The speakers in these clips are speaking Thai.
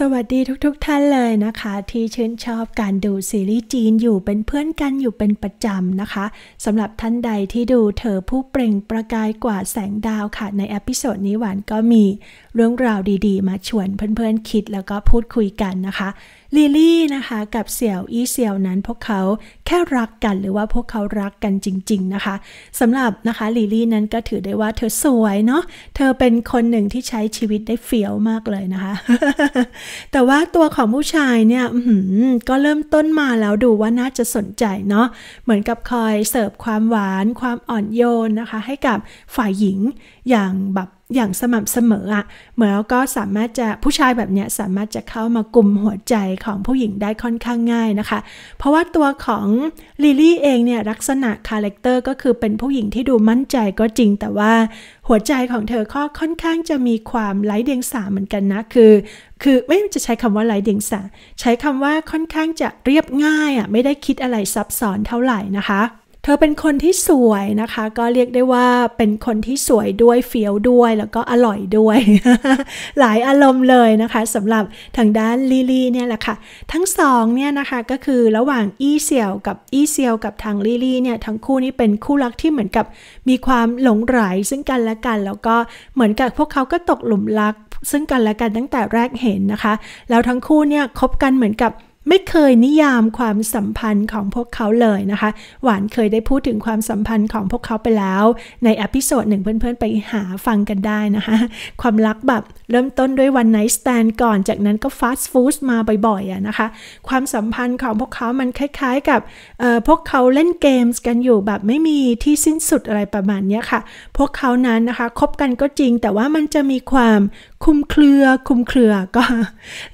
สวัสดีทุกๆทท่านเลยนะคะ ที่ชื่นชอบการดูซีรีส์จีนอยู่เป็นเพื่อนกันอยู่เป็นประจำนะคะสำหรับท่านใดที่ดูเธอผู้เปล่งประกายกว่าแสงดาวค่ะ ในอพิโซดนี้หวานก็มี เรื่องราวดี ๆ มาชวนเพื่อนๆคิดแล้วก็พูดคุยกันนะคะลิลี่นะคะกับเสี่ยวอีเสี่ยวนั้นพวกเขาแค่รักกันหรือว่าพวกเขารักกันจริงๆนะคะสำหรับนะคะลิลี่นั้นก็ถือได้ว่าเธอสวยเนาะเธอเป็นคนหนึ่งที่ใช้ชีวิตได้เฟี้ยวมากเลยนะคะ แต่ว่าตัวของผู้ชายเนี่ยก็เริ่มต้นมาแล้วดูว่าน่าจะสนใจเนาะเหมือนกับคอยเสิร์ฟความหวาน ความอ่อนโยนนะคะ ให้กับฝ่ายหญิงอย่างแบบอย่างสม่ำเสมออะเหมือนก็สามารถจะผู้ชายแบบเนี้ยสามารถจะเข้ามากลุ่มหัวใจของผู้หญิงได้ค่อนข้างง่ายนะคะ เพราะว่าตัวของลิลี่เองเนี่ยลักษณะคาแรคเตอร์ก็คือเป็นผู้หญิงที่ดูมั่นใจก็จริงแต่ว่าหัวใจของเธอข้อค่อนข้างจะมีความไร้เดียงสา เหมือนกันนะ คือ คือไม่จะใช้คำว่าไร้เดียงสาใช้คำว่าค่อนข้างจะเรียบง่ายอ่ะไม่ได้คิดอะไรซับซ้อนเท่าไหร่นะคะเธอเป็นคนที่สวยนะคะก็เรียกได้ว่าเป็นคนที่สวยด้วยเฟี้ยวด้วยแล้วก็อร่อยด้วย หลายอารมณ์เลยนะคะสำหรับทางด้านลิลี่เนี่ยแหละค่ะ ทั้งสองเนี่ยนะคะก็คือระหว่างอี้เซียวกับอี้เซียวกับทางลิลี่เนี่ยทั้งคู่นี้เป็นคู่รักที่เหมือนกับมีความหลงไหลซึ่งกันและกันแล้วก็เหมือนกับ พวกเขาก็ตกหลุมรัก ซึ่งกันและกันตั้งแต่แรกเห็นนะคะ แล้วทั้งคู่เนี่ยคบกันเหมือนกับไม่เคยนิยามความสัมพันธ์ของพวกเขาเลยนะคะ หวานเคยได้พูดถึงความสัมพันธ์ของพวกเขาไปแล้ว ในอพิโซดหนึ่งเพื่อนๆไปหาฟังกันได้นะคะความรักแบบเริ่มต้นด้วยวันไนท์สแตนก่อนจากนั้นก็ฟาสต์ฟู้ดมาบ่อยๆอะนะคะความสัมพันธ์ของพวกเขา มันคล้ายๆกับพวกเขาเล่นเกมส์กันอยู่แบบไม่มีที่สิ้นสุดอะไรประมาณนี้ค่ะ พวกเขานั้นนะคะคบกันก็จริงแต่ว่ามันจะมีความคุมเครือคุมเครือก็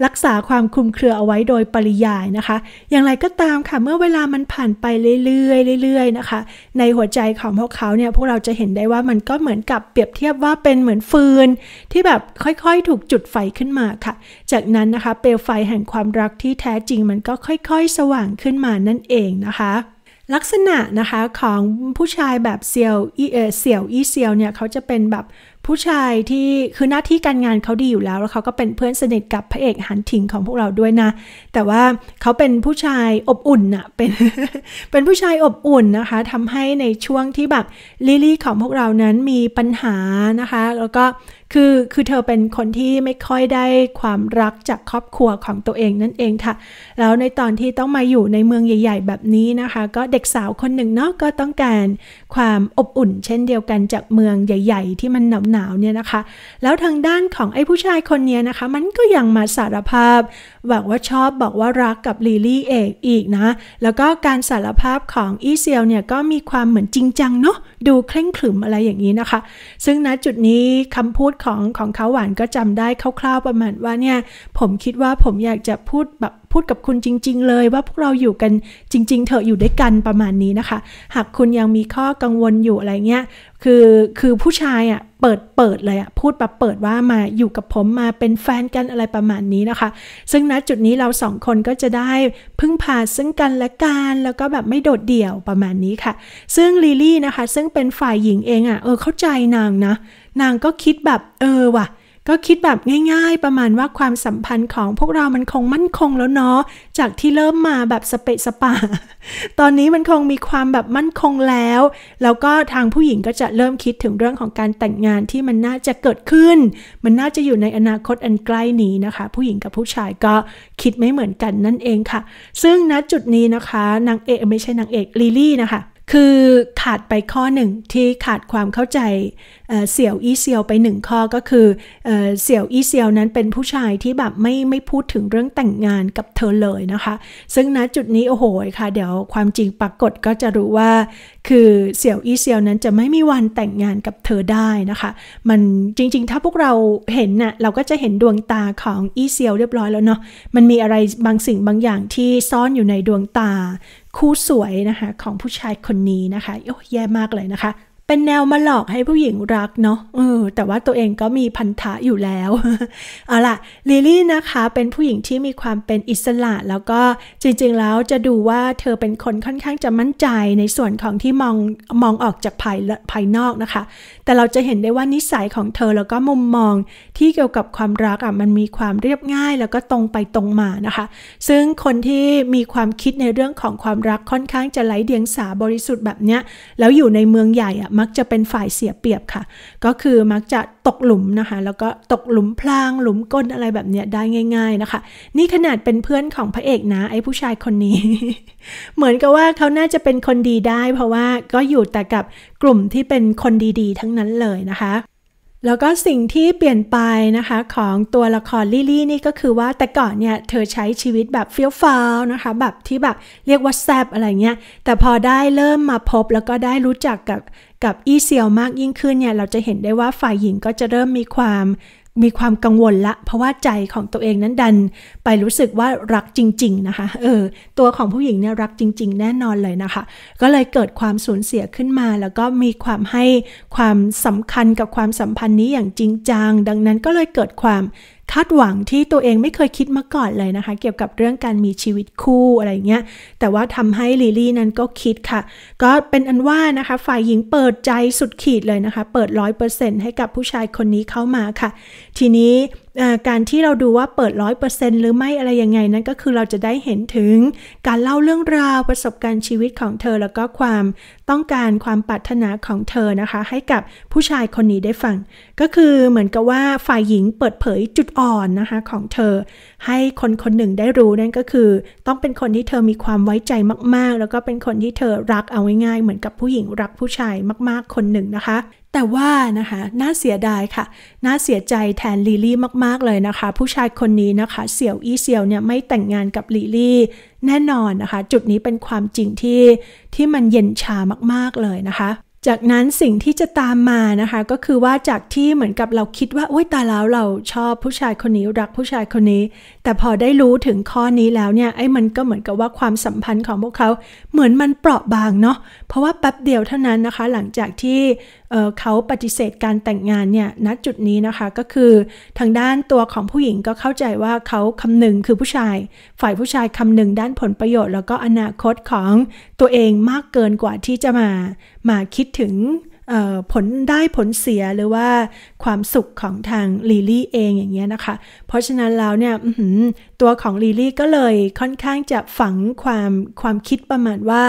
รักษาความคุมเครือเอาไว้โดยปริยายนะคะ อย่างไรก็ตามค่ะเมื่อเวลามันผ่านไปเรื่อยๆเรื่อยๆนะคะ ในหัวใจของพวกเขาเนี่ยพวกเราจะเห็นได้ว่ามันก็เหมือนกับเปรียบเทียบว่าเป็นเหมือนฟืน ที่แบบค่อยๆ ถูกจุดไฟขึ้นมาค่ะ จากนั้นนะคะ เปลวไฟแห่งความรักที่แท้จริงมันก็ค่อยๆ สว่างขึ้นมานั่นเองนะคะ ลักษณะนะคะของผู้ชายแบบเซียวเซียวอีเซียวเนี่ยเขาจะเป็นแบบผู้ชายที่คือหน้าที่การงานเขาดีอยู่แล้ว แล้วเขาก็เป็นเพื่อนสนิทกับพระเอกหันถิงของพวกเราด้วยนะ แต่ว่าเขาเป็นผู้ชายอบอุ่นอะเป็นเป็นผู้ชายอบอุ่นนะคะทำให้ในช่วงที่แบบลิลี่ของพวกเรานั้นมีปัญหานะคะ แล้วก็คือคือเธอเป็นคนที่ไม่ค่อยได้ความรักจากครอบครัวของตัวเองนั่นเองค่ะ แล้วในตอนที่ต้องมาอยู่ในเมืองใหญ่ๆ แบบนี้นะคะ ก็เด็กสาวคนหนึ่งเนาะก็ต้องการความอบอุ่นเช่นเดียวกัน จากเมืองใหญ่ๆที่มันหนาวๆเนี่ยนะคะ แล้วทางด้านของไอ้ผู้ชายคนนี้นะคะ มันก็ยังมาสารภาพบอกว่าชอบบอกว่ารักกับลิลี่เอกอีกนะแล้วก็การสารภาพของอีเซียวเนี่ยก็มีความเหมือนจริงจังเนาะดูเคร่งขรึมอะไรอย่างนี้นะคะ ซึ่งณจุดนี้คำพูดของของเขาหวานก็จำได้คร่าว ๆประมาณว่าเนี่ย ผมคิดว่าผมอยากจะพูดแบบพูดกับคุณจริง ๆ เลยว่าพวกเราอยู่กันจริง ๆ เถอะอยู่ด้วยกันประมาณนี้นะคะ หากคุณยังมีข้อกังวลอยู่อะไรเงี้ยคือคือผู้ชายอะ่ะเปิดเปิดเลยอะ่ะพูดแบบเปิดว่ามาอยู่กับผมมาเป็นแฟนกันอะไรประมาณนี้นะคะ ซึ่งณจุดนี้เราสองคนก็จะได้พึ่งพาซึ่งกันและกันแล้วก็แบบไม่โดดเดี่ยวประมาณนี้ค่ะซึ่งลิลี่นะคะซึ่งเป็นฝ่ายหญิงเองอะ่ะเออเข้าใจนางนะ นางก็คิดแบบเออว่ะก็คิดแบบง่าย ๆ ประมาณว่าความสัมพันธ์ของพวกเรามันคงมั่นคงแล้วเนาะจากที่เริ่มมาแบบสเปะสปาตอนนี้มันคงมีความแบบมั่นคงแล้ว แล้วก็ทางผู้หญิงก็จะเริ่มคิดถึงเรื่องของการแต่งงานที่มันน่าจะเกิดขึ้น มันน่าจะอยู่ในอนาคตอันใกล้นี้นะคะ ผู้หญิงกับผู้ชายก็คิดไม่เหมือนกันนั่นเองค่ะ ซึ่งณจุดนี้นะคะนางเอกไม่ใช่นางเอก ลิลี่นะคะคือขาดไปข้อหนึ่งที่ขาดความเข้าใจเสี่ยวอี้เซียวไปหนึ่งข้อก็คือเสี่ยวอี้เซียวนั้นเป็นผู้ชายที่แบบไม่ไม่พูดถึงเรื่องแต่งงานกับเธอเลยนะคะ ซึ่งณจุดนี้โอ้โหค่ะเดี๋ยวความจริงปรากฏก็จะรู้ว่าคือเสี่ยวอี้เซียวนั้นจะไม่มีวันแต่งงานกับเธอได้นะคะ มันจริงๆถ้าพวกเราเห็นนะ่ะเราก็จะเห็นดวงตาของอี้เซียวเรียบร้อยแล้วเนาะมันมีอะไรบางสิ่งบางอย่างที่ซ่อนอยู่ในดวงตาคู่สวยนะคะ ของผู้ชายคนนี้นะคะโอ้แย่มากเลยนะคะเป็นแนวมาหลอกให้ผู้หญิงรักเนาะเออแต่ว่าตัวเองก็มีพันธะอยู่แล้วเอาล่ะลิลี่นะคะเป็นผู้หญิงที่มีความเป็นอิสระ แล้วก็จริงๆแล้วจะดูว่าเธอเป็นคนค่อนข้างจะมั่นใจในส่วนของที่มองมองออกจากภายภายนอกนะคะ แต่เราจะเห็นได้ว่านิสัยของเธอแล้วก็มุมมอง ที่เกี่ยวกับความรักอ่ะมันมีความเรียบง่าย แล้วก็ตรงไปตรงมานะคะ ซึ่งคนที่มีความคิดในเรื่องของความรักค่อนข้างจะไหลเดียงสาบริสุทธิ์แบบเนี้ยแล้วอยู่ในเมืองใหญ่อ่ะมักจะเป็นฝ่ายเสียเปรียบค่ะ ก็คือมักจะตกหลุมนะคะ แล้วก็ตกหลุมพลางหลุมก้นอะไรแบบเนี้ยได้ง่ายๆนะคะ นี่ขนาดเป็นเพื่อนของพระเอกนะไอ้ผู้ชายคนนี้ เหมือนกับว่าเขาน่าจะเป็นคนดีได้ เพราะว่าก็อยู่แต่กับกลุ่มที่เป็นคนดีๆทั้งนั้นเลยนะคะ แล้วก็สิ่งที่เปลี่ยนไปนะคะของตัวละครลิลี่นี่ก็คือว่าแต่ก่อนเนี่ยเธอใช้ชีวิตแบบเฟี้ยวฟ้าวนะคะ แบบที่แบบเรียกว่าแซบอะไรเงี้ย แต่พอได้เริ่มมาพบแล้วก็ได้รู้จักกับกับอี้เซียวมากยิ่งขึ้นเนี่ยเราจะเห็นได้ว่าฝ่ายหญิงก็จะเริ่มมีความมีความกังวลละเพราะว่าใจของตัวเองนั้นดันไปรู้สึกว่ารักจริงๆนะคะเออตัวของผู้หญิงเนี่ยรักจริงๆแน่นอนเลยนะคะ ก็เลยเกิดความสูญเสียขึ้นมาแล้วก็มีความให้ความสำคัญกับความสัมพันธ์นี้อย่างจริงจังดังนั้นก็เลยเกิดความคาดหวังที่ตัวเองไม่เคยคิดมาก่อนเลยนะคะ เกี่ยวกับเรื่องการมีชีวิตคู่อะไรเงี้ย แต่ว่าทำให้ลิลี่นั้นก็คิดค่ะ ก็เป็นอันว่านะคะฝ่ายหญิงเปิดใจสุดขีดเลยนะคะ เปิดร้อยเปอร์เซ็นต์ให้กับผู้ชายคนนี้เข้ามาค่ะ ทีนี้การที่เราดูว่าเปิดร้อยเปอร์เซ็นหรือไม่อะไรยังไงนั้นก็คือเราจะได้เห็นถึง การเล่าเรื่องราวประสบการณ์ชีวิตของเธอ แล้วก็ความต้องการความปรารถนาของเธอนะคะ ให้กับผู้ชายคนนี้ได้ฟังก็คือเหมือนกับว่าฝ่ายหญิงเปิดเผยจุดอ่อนนะคะของเธอ ให้คนคนหนึ่งได้รู้นั่นก็คือ ต้องเป็นคนที่เธอมีความไว้ใจมากๆ แล้วก็เป็นคนที่เธอรักเอาง่ายๆเหมือนกับผู้หญิงรักผู้ชายมากๆ คนหนึ่งนะคะแต่ว่านะคะน่าเสียดายค่ะ น่าเสียใจแทนลิลี่มากๆเลยนะคะ ผู้ชายคนนี้นะคะ เสี่ยวอี้เสี่ยวเนี่ยไม่แต่งงานกับลิลี่แน่นอนนะคะ จุดนี้เป็นความจริงที่ที่มันเย็นชามากๆเลยนะคะจากนั้นสิ่งที่จะตามมานะคะ ก็คือว่าจากที่เหมือนกับเราคิดว่าโอ๊ยตาแล้วเราชอบผู้ชายคนนี้รักผู้ชายคนนี้ แต่พอได้รู้ถึงข้อนี้แล้วเนี่ยไอ้มันก็เหมือนกับว่าความสัมพันธ์ของพวกเขาเหมือนมันเปราะบางเนาะเพราะว่าแป๊บเดียวเท่านั้นนะคะ หลังจากที่เเขาปฏิเสธการแต่งงานเนี่ยณจุดนี้นะคะก็คือทางด้านตัวของผู้หญิงก็เข้าใจว่าเขาคำหนึ่งคือผู้ชาย ฝ่ายผู้ชายคำหนึ่งด้านผลประโยชน์ แล้วก็อนาคตของตัวเองมากเกินกว่าที่จะมามาคิดถึงผลได้ผลเสียหรือว่าความสุขของทางลีลี่เองอย่างเงี้ยนะคะ เพราะฉะนั้นแล้วเนี่ยตัวของลีลี่ก็เลยค่อนข้างจะฝังความความคิดประมาณว่า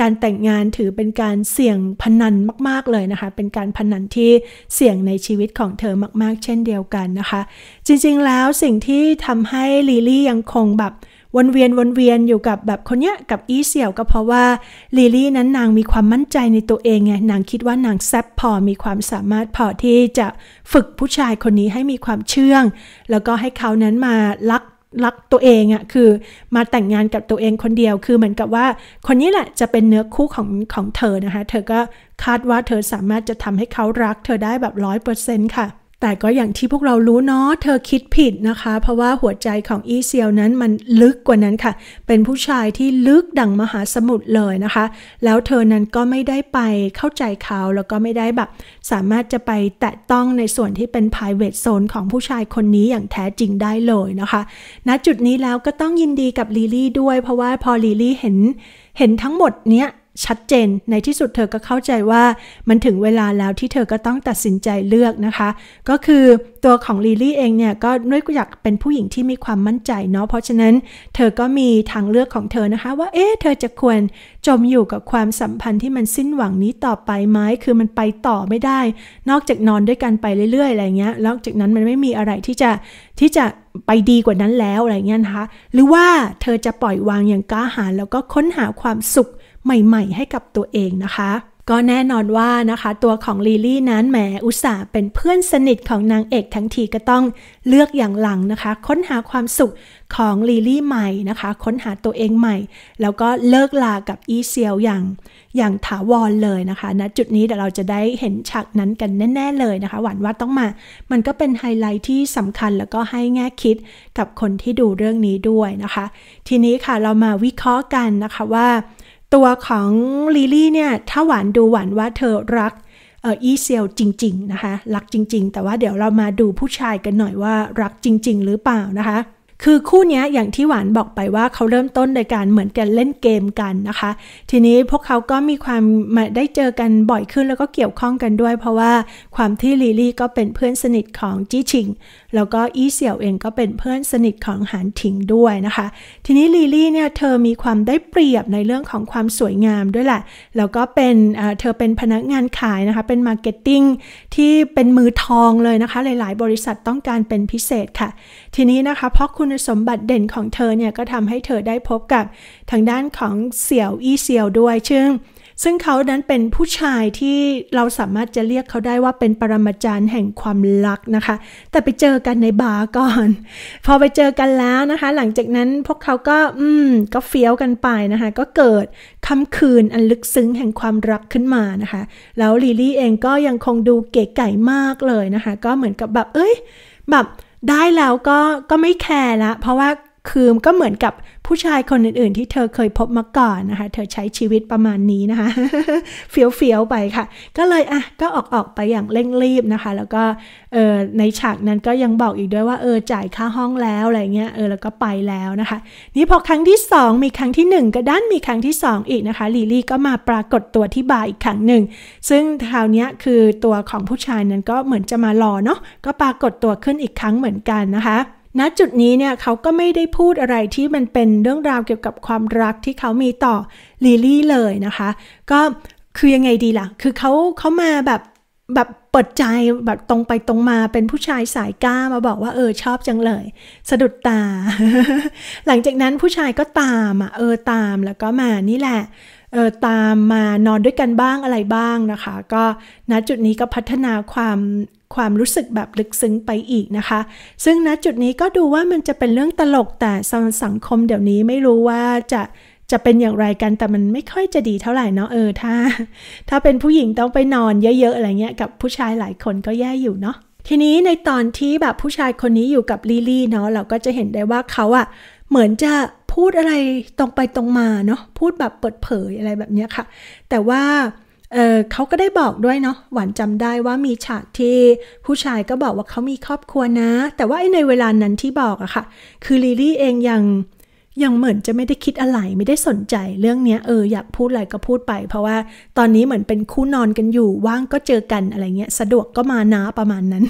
การแต่งงานถือเป็นการเสี่ยงพนันมากๆเลยนะคะ เป็นการพนันที่เสี่ยงในชีวิตของเธอมากๆเช่นเดียวกันนะคะ จริงๆแล้วสิ่งที่ทำให้ลีลี่ยังคงแบบวนเวียนวนเวียนอยู่กับแบบคนเนี้ยกับอีเสี่ยวก็เพราะว่าลิลี่นั้นนางมีความมั่นใจในตัวเองไงนางคิดว่านางแซบพอมีความสามารถพอที่จะฝึกผู้ชายคนนี้ให้มีความเชื่อง แล้วก็ให้เขานั้นมาลักรักตัวเองอะ่ะคือมาแต่งงานกับตัวเองคนเดียวคือเหมือนกับว่าคนนี้แหละจะเป็นเนื้อคู่ของของเธอนะคะ เธอก็คาดว่าเธอสามารถจะทำให้เขารักเธอได้แบบร้อยเปอร์เซ็นต์ค่ะแต่ก็อย่างที่พวกเรารู้เนาะเธอคิดผิดนะคะ เพราะว่าหัวใจของอีเซียวนั้นมันลึกกว่านั้นค่ะ เป็นผู้ชายที่ลึกดังมหาสมุทรเลยนะคะ แล้วเธอนั้นก็ไม่ได้ไปเข้าใจเขาแล้วก็ไม่ได้แบบ สามารถจะไปแตะต้องในส่วนที่เป็น private zone ของผู้ชายคนนี้อย่างแท้จริงได้เลยนะคะณนะจุดนี้แล้วก็ต้องยินดีกับลิลี่ด้วยเพราะว่าพอลิลี่เห็นเห็นทั้งหมดเนี้ยชัดเจนในที่สุดเธอก็เข้าใจว่ามันถึงเวลาแล้วที่เธอก็ต้องตัดสินใจเลือกนะคะ ก็คือตัวของลิลี่เองเนี่ยก็ุ้ก็อยากเป็นผู้หญิงที่มีความมั่นใจเนาะเพราะฉะนั้นเธอก็มีทางเลือกของเธอนะคะ ว่าเอ๊ะเธอจะควรจมอยู่กับความสัมพันธ์ที่มันสิ้นหวังนี้ต่อไปไหมคือมันไปต่อไม่ได้ นอกจากนอนด้วยกันไปเรื่อยๆ อะไรเงี้ยแล้วจากนั้นมันไม่มีอะไรที่จะที่จะไปดีกว่านั้นแล้วอะไรเงี้ยนะคะ หรือว่าเธอจะปล่อยวางอย่างกล้าหาญแล้วก็ค้นหาความสุขใหม่ ๆให้กับตัวเองนะคะ ก็แน่นอนว่านะคะตัวของลิลี่นั้นแหมอุตส่าห์เป็นเพื่อนสนิทของนางเอกทั้งทีก็ต้องเลือกอย่างหลังนะคะค้นหาความสุขของลิลี่ใหม่นะคะ ค้นหาตัวเองใหม่ แล้วก็เลิกลากับอีเซียวอย่างอย่างถาวรเลยนะคะณนะจุดนี้เดี๋ยวเราจะได้เห็นฉากนั้นกันแน่ๆเลยนะคะ หวันว่าต้องมามันก็เป็นไฮไลท์ที่สำคัญแล้วก็ให้แง่คิดกับคนที่ดูเรื่องนี้ด้วยนะคะ ทีนี้ค่ะเรามาวิเคราะห์กันนะคะว่าตัวของลิลี่เนี่ยถ้าหวานดูหวานว่าเธอรักเอออีเซลจริงๆนะคะ รักจริง ๆ แต่ว่าเดี๋ยวเรามาดูผู้ชายกันหน่อยว่ารักจริง ๆ หรือเปล่านะคะคือคู่นี้อย่างที่หวานบอกไปว่าเขาเริ่มต้นโดยการเหมือนกันเล่นเกมกันนะคะ ทีนี้พวกเขาก็มีความมาได้เจอกันบ่อยขึ้นแล้วก็เกี่ยวข้องกันด้วย เพราะว่าความที่ลิลี่ก็เป็นเพื่อนสนิทของจี้ชิงแล้วก็อี้เสี่ยวเองก็เป็นเพื่อนสนิทของหานถิงด้วยนะคะ ทีนี้ลิลี่เนี่ยเธอมีความได้เปรียบในเรื่องของความสวยงามด้วยแหละ แล้วก็เป็นเธอเป็นพนักงานขายนะคะ เป็นมาร์เก็ตติ้งที่เป็นมือทองเลยนะคะหลาย ๆ บริษัทต้องการเป็นพิเศษค่ะทีนี้นะคะเพราะคุณสมบัติเด่นของเธอเนี่ยก็ทำให้เธอได้พบกับทางด้านของเสี่ยวอี้เสี่ยวด้วยซึ่งซึ่งเขานั้นเป็นผู้ชายที่เราสามารถจะเรียกเขาได้ว่าเป็นปรมาจารย์แห่งความรักนะคะ แต่ไปเจอกันในบาร์ก่อน พอไปเจอกันแล้วนะคะ หลังจากนั้นพวกเขาก็อืมก็เฟี้ยวกันไปนะคะ ก็เกิดคำคืนอันลึกซึ้งแห่งความรักขึ้นมานะคะ แล้วลิลี่เองก็ยังคงดูเก๋ไก่มากเลยนะคะก็เหมือนกับแบบเอ้ยแบบได้แล้วก็ก็ไม่แคร์ละเพราะว่าคือก็เหมือนกับผู้ชายคนอื่นๆที่เธอเคยพบมาก่อนนะคะ เธอใช้ชีวิตประมาณนี้นะคะ เฟี้ยวๆ ไปค่ะ ก็เลยอ่ะก็ออกออกไปอย่างเร่งรีบนะคะ แล้วก็เออในฉากนั้นก็ยังบอกอีกด้วยว่าเออจ่ายค่าห้องแล้วอะไรเงี้ย เออแล้วก็ไปแล้วนะคะ นี่พอครั้งที่ 2 มีครั้งที่ 1 ก็ด้านมีครั้งที่ 2 อีกนะคะลิลี่ก็มาปรากฏตัวที่บาร์อีกครั้งหนึ่ง ซึ่งคราวนี้คือตัวของผู้ชายนั้นก็เหมือนจะมารอเนาะ ก็ปรากฏตัวขึ้นอีกครั้งเหมือนกันนะคะณจุดนี้เนี่ยเขาก็ไม่ได้พูดอะไรที่มันเป็นเรื่องราวเกี่ยวกับความรักที่เขามีต่อลิลี่เลยนะคะ ก็คือยังไงดีล่ะ คือเขาเขามาแบบแบบเปิดใจแบบตรงไปตรงมาเป็นผู้ชายสายกล้ามาบอกว่า เออชอบจังเลย สะดุดตา หลังจากนั้นผู้ชายก็ตามอ่ะเออตามแล้วก็มานี่แหละเออตามมานอนด้วยกันบ้างอะไรบ้างนะคะ ก็ณจุดนี้ก็พัฒนาความความรู้สึกแบบลึกซึ้งไปอีกนะคะ ซึ่งณจุดนี้ก็ดูว่ามันจะเป็นเรื่องตลกแต่สังคมเดี๋ยวนี้ไม่รู้ว่าจะจะเป็นอย่างไรกันแต่มันไม่ค่อยจะดีเท่าไหร่เนาะเออถ้า ถ้าเป็นผู้หญิงต้องไปนอนเยอะๆอะไรเงี้ยกับผู้ชายหลายคนก็แย่อยู่เนาะทีนี้ในตอนที่แบบผู้ชายคนนี้อยู่กับลิลี่ เนาะเราก็จะเห็นได้ว่าเขาอะเหมือนจะพูดอะไรตรงไปตรงมาเนาะพูดแบบเปิดเผยอะไรแบบเนี้ยค่ะ แต่ว่าเเขาก็ได้บอกด้วยเนาะหวานจำได้ว่ามีฉากที่ผู้ชายก็บอกว่าเขามีครอบครัวนะ แต่ว่าในเวลานั้นที่บอกอะค่ะ คือลิลี่เองยัง ยังเหมือนจะไม่ได้คิดอะไรไม่ได้สนใจเรื่องเนี้ยเอออยากพูดอะไรก็พูดไป เพราะว่าตอนนี้เหมือนเป็นคู่นอนกันอยู่ว่างก็เจอกันอะไรเงี้ยสะดวกก็มานะประมาณนั้น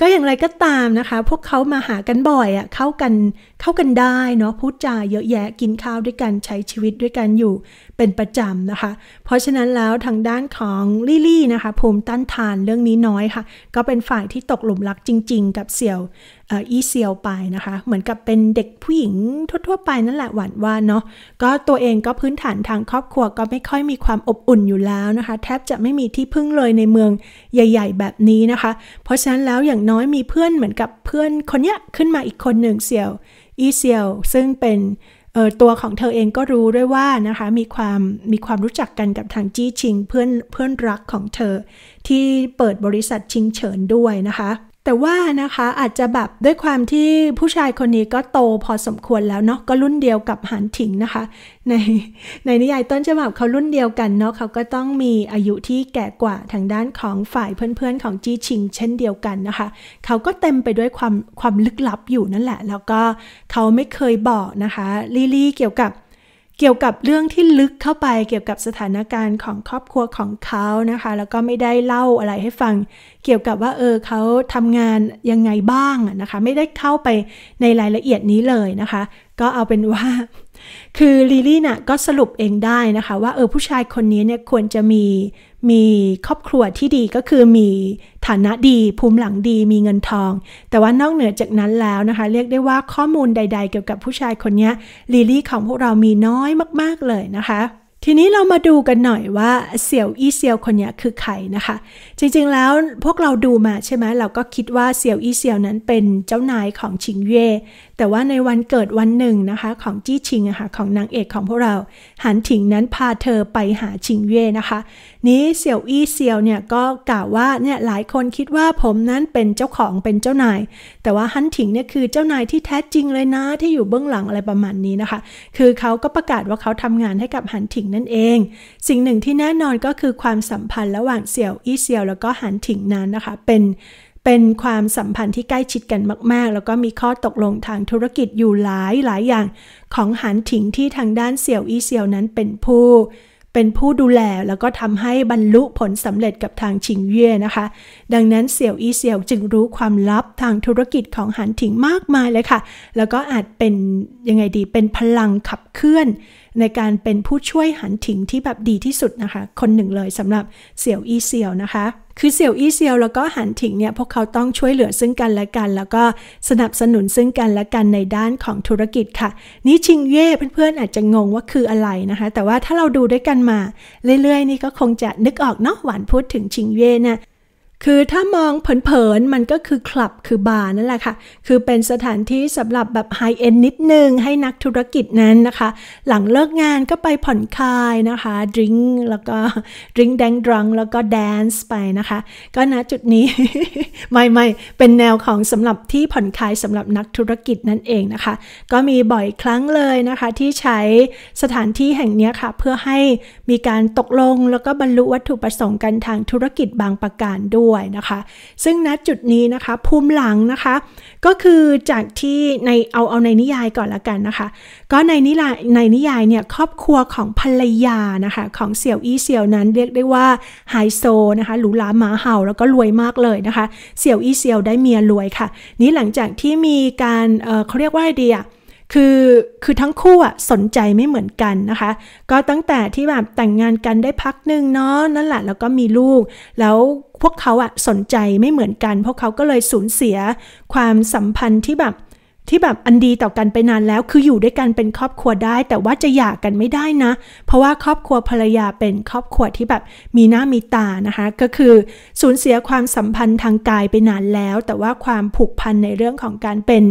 ก็อย่างไรก็ตามนะคะพวกเขามาหากันบ่อยอ่ะเข้ากันเข้ากันได้เนาะพูดจาเยอะแยะกินข้าวด้วยกันใช้ชีวิตด้วยกันอยู่เป็นประจำนะคะ เพราะฉะนั้นแล้วทางด้านของลิลี่นะคะ ภูมิต้านทานเรื่องนี้น้อยค่ะ ก็เป็นฝ่ายที่ตกหลุมรักจริง ๆ กับเสี่ยวอีเซียว ไปนะคะ เหมือนกับเป็นเด็กผู้หญิงทั่วๆไปนั่นแหละหวานว่าเนาะ ก็ตัวเองก็พื้นฐานทางครอบครัวก็ไม่ค่อยมีความอบอุ่นอยู่แล้วนะคะ แทบจะไม่มีที่พึ่งเลยในเมืองใหญ่ ๆ แบบนี้นะคะ เพราะฉะนั้นแล้วอย่างน้อยมีเพื่อนเหมือนกับเพื่อนคนเนี้ยขึ้นมาอีกคนหนึ่งเสี่ยวอีเซียวซึ่งเป็นเออตัวของเธอเองก็รู้ด้วยว่านะคะมีความมีความรู้จักกันกับทางจี้ชิง เพื่อนเพื่อนรักของเธอ ที่เปิดบริษัทชิงเฉินด้วยนะคะแต่ว่านะคะอาจจะแบบ ด้วยความที่ผู้ชายคนนี้ก็โตพอสมควรแล้วเนาะก็รุ่นเดียวกับหานถิงนะคะในในนิยายต้นฉบับเขารุ่นเดียวกันเนาะเขาก็ต้องมีอายุที่แก่กว่าทางด้านของฝ่ายเพื่อน ๆ ของจี้ชิง เช่นเดียวกันนะคะ เขาก็เต็มไปด้วยความความลึกลับอยู่นั่นแหละ แล้วก็เขาไม่เคยบอกนะคะลี่ลี่เกี่ยวกับเกี่ยวกับเรื่องที่ลึกเข้าไปเกี่ยวกับสถานการณ์ของครอบครัวของเขานะคะ แล้วก็ไม่ได้เล่าอะไรให้ฟัง เกี่ยวกับว่าเออเขาทำงานยังไงบ้างนะคะ ไม่ได้เข้าไปในรายละเอียดนี้เลยนะคะ ก็เอาเป็นว่าคือลิลี่น่ะก็สรุปเองได้นะคะ ว่าเออผู้ชายคนนี้เนี่ยควรจะมีมีครอบครัวที่ดีก็คือมีฐานะดี ภูมิหลังดีมีเงินทอง แต่ว่านอกเหนือจากนั้นแล้วนะคะ เรียกได้ว่าข้อมูลใดๆเกี่ยวกับผู้ชายคนนี้ลิลี่ของพวกเรามีน้อยมากๆเลยนะคะทีนี้เรามาดูกันหน่อยว่าเสี่ยวอี้เซียวคนนี้คือใครนะคะ จริงๆแล้วพวกเราดูมาใช่ไหมเราก็คิดว่าเสี่ยวอี้เซียวนั้นเป็นเจ้านายของชิงเย่แต่ว่าในวันเกิดวันหนึ่งนะคะ ของจี้ชิงอะค่ะของนางเอกของพวกเราหันถิงนั้นพาเธอไปหาชิงเย่นะคะ นี้เสี่ยวอี้เซียวเนี่ยก็กล่าวว่าเนี่ยหลายคนคิดว่าผมนั้นเป็นเจ้าของเป็นเจ้านาย แต่ว่าหันถิงเนี่ยคือเจ้านายที่แท้จริงเลยนะ ที่อยู่เบื้องหลังอะไรประมาณนี้นะคะ คือเขาก็ประกาศว่าเขาทำงานให้กับหันถิงนั่นเองสิ่งหนึ่งที่แน่นอนก็คือความสัมพันธ์ระหว่างเสี่ยวอี้เซียวแล้วก็หันถิงนั้นนะคะเป็นเป็นความสัมพันธ์ที่ใกล้ชิดกันมากๆแล้วก็มีข้อตกลงทางธุรกิจอยู่หลายหลายอย่าง ของหันถิงที่ทางด้านเสี่ยวอี้เซียวนั้นเป็นผู้ เป็นผู้ดูแลแล้วก็ทำให้บรรลุผลสำเร็จกับทางชิงเย่นะคะ ดังนั้นเสี่ยวอี้เสี่ยวจึงรู้ความลับทางธุรกิจของหันถิงมากมายเลยค่ะ แล้วก็อาจเป็นยังไงดีเป็นพลังขับเคลื่อนในการเป็นผู้ช่วยหันถิงที่แบบดีที่สุดนะคะ คนหนึ่งเลยสำหรับเสี่ยวอี้เสี่ยวนะคะ คือเสี่ยวอี้เสี่ยว แล้วก็หันถิงเนี่ย พวกเขาต้องช่วยเหลือซึ่งกันและกัน แล้วก็สนับสนุนซึ่งกันและกันในด้านของธุรกิจค่ะ นี้ชิงเย่เพื่อนๆอาจจะงงว่าคืออะไรนะคะ แต่ว่าถ้าเราดูด้วยกันมา เรื่อยๆนี่ก็คงจะนึกออกเนาะหวานพูดถึงชิงเย่นะคือถ้ามองเผินๆมันก็คือคลับคือบาร์นั่นแหละค่ะ คือเป็นสถานที่สำหรับแบบไฮเอนนิดนึงให้นักธุรกิจนั้นนะคะ หลังเลิกงานก็ไปผ่อนคลายนะคะดริงแล้วก็ดริงแดงดรังแล้วก็แดนซ์ไปนะคะ ก็ณจุดนี้ไม่ไม่เป็นแนวของสำหรับที่ผ่อนคลายสำหรับนักธุรกิจนั่นเองนะคะ ก็มีบ่อยครั้งเลยนะคะ ที่ใช้สถานที่แห่งนี้ค่ะ เพื่อให้มีการตกลงแล้วก็บรรลุวัตถุประสงค์กันทางธุรกิจบางประการด้วยวยนะคะซึ่งณจุดนี้นะคะภูมิหลังนะคะ ก็คือจากที่ในเอาเอาในนิยายก่อนละกันนะคะ ก็ในนิยายในนิยายเนี่ยครอบครัวของภรรยานะคะของเสี่ยวอี้เสี่ยวนั้นเรียกได้ว่าไฮโซนะคะหรูหราหมาเห่าแล้วก็รวยมากเลยนะคะเสี่ยวอี้เสี่ยวได้เมียรวยค่ะนี้หลังจากที่มีการเเขาเรียกว่าอเไดีอะคือคือทั้งคู่อ่ะสนใจไม่เหมือนกันนะคะ ก็ตั้งแต่ที่แบบแต่งงานกันได้พักหนึ่งเนาะนั่นแหละแล้วก็มีลูก แล้วพวกเขาอ่ะสนใจไม่เหมือนกัน พวกเขาก็เลยสูญเสียความสัมพันธ์ที่แบบที่แบบอันดีต่อกันไปนานแล้วคืออยู่ด้วยกันเป็นครอบครัวได้ แต่ว่าจะหย่ากันไม่ได้นะ เพราะว่าครอบครัวภรรยาเป็นครอบครัวที่แบบมีหน้ามีตานะคะ ก็คือสูญเสียความสัมพันธ์ทางกายไปนานแล้ว แต่ว่าความผูกพันในเรื่องของการเป็น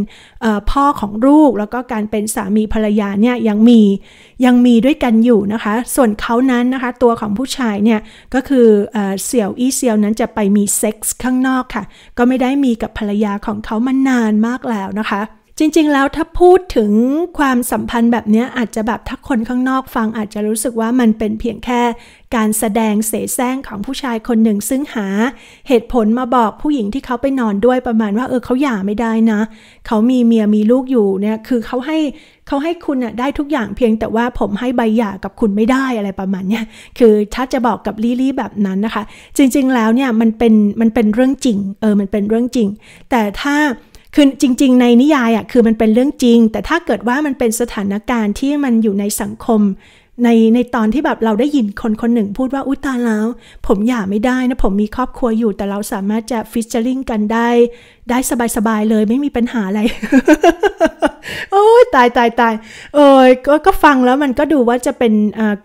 พ่อของลูกแล้วก็การเป็นสามีภรรยาเนี่ยยังมียังมีด้วยกันอยู่นะคะ ส่วนเขานั้นนะคะ ตัวของผู้ชายเนี่ยก็คือเสี่ยวอี้เซียวนั้นจะไปมีเซ็กส์ข้างนอกค่ะ ก็ไม่ได้มีกับภรรยาของเขามานานมากแล้วนะคะจริงๆ แล้วถ้าพูดถึงความสัมพันธ์แบบนี้ อาจจะแบบถ้าคนข้างนอกฟังอาจจะรู้สึกว่ามันเป็นเพียงแค่การแสดงเสแสร้งของผู้ชายคนหนึ่ง ซึ่งหาเหตุผลมาบอกผู้หญิงที่เขาไปนอนด้วยประมาณว่า เออเขาหย่าไม่ได้นะ เขามีเมียมีลูกอยู่เนี่ยคือเขาให้เขาให้คุณอะได้ทุกอย่างเพียงแต่ว่าผมให้ใบหย่ากับคุณไม่ได้อะไรประมาณเนี้ยคือถ้าจะบอกกับลี่ลี่ แบบนั้นนะคะ จริง ๆ แล้วเนี่ยมันเป็นมันเป็นเรื่องจริง เออมันเป็นเรื่องจริง แต่ถ้าคือจริง ๆในนิยายอ่ะคือมันเป็นเรื่องจริง แต่ถ้าเกิดว่ามันเป็นสถานการณ์ที่มันอยู่ในสังคม ในในตอนที่แบบเราได้ยินคนคนหนึ่งพูดว่าอุ้ยตายแล้วผมหย่าไม่ได้นะผมมีครอบครัวอยู่แต่เราสามารถจะฟิชเชอร์ลิงกันได้ ได้สบาย ๆ เลยไม่มีปัญหาอะไรโอ้ยตายตายตายเออกก็ฟังแล้วมันก็ดูว่าจะเป็น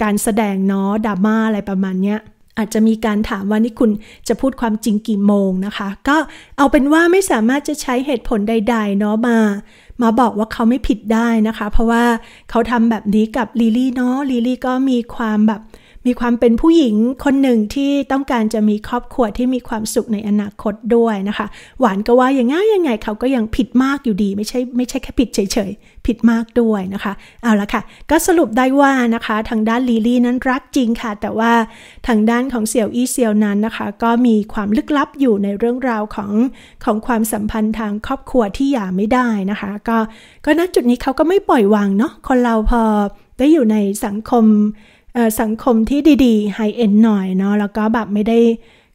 การแสดงเนาะดราม่าอะไรประมาณเนี้ยอาจจะมีการถามว่านี่คุณจะพูดความจริงกี่โมงนะคะ ก็เอาเป็นว่าไม่สามารถจะใช้เหตุผลใด ๆ เนาะมา มาบอกว่าเขาไม่ผิดได้นะคะ เพราะว่าเขาทำแบบนี้กับลิลี่เนาะลิลี่ก็มีความแบบมีความเป็นผู้หญิงคนหนึ่งที่ต้องการจะมีครอบครัวที่มีความสุขในอนาคตด้วยนะคะ หวานก็ว่าอย่างง่ายยังไงเขาก็ยังผิดมากอยู่ดีไม่ใช่ไม่ใช่แค่ผิดเฉยๆผิดมากด้วยนะคะเอาละค่ะ ก็สรุปได้ว่านะคะทางด้านลีลี่ นั้นรักจริงค่ะ แต่ว่าทางด้านของเสี่ยวอี้เซียวนั้นนะคะ ก็มีความลึกลับอยู่ในเรื่องราวของของความสัมพันธ์ทางครอบครัวที่หย่าไม่ได้นะคะ ก็ก็ณจุดนี้เขาก็ไม่ปล่อยวางเนาะคนเราพอได้อยู่ในสังคมสังคมที่ดีๆ ไฮเอ็นหน่อยเนาะ แล้วก็แบบไม่ได้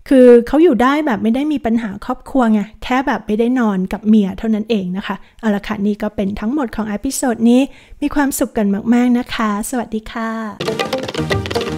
คือเขาอยู่ได้แบบไม่ได้มีปัญหาครอบครัวไง แค่แบบไม่ได้นอนกับเมียเท่านั้นเองนะคะ เอาละค่ะ นี่ก็เป็นทั้งหมดของอพิโซดนี้ มีความสุขกันมาก ๆ นะคะ สวัสดีค่ะ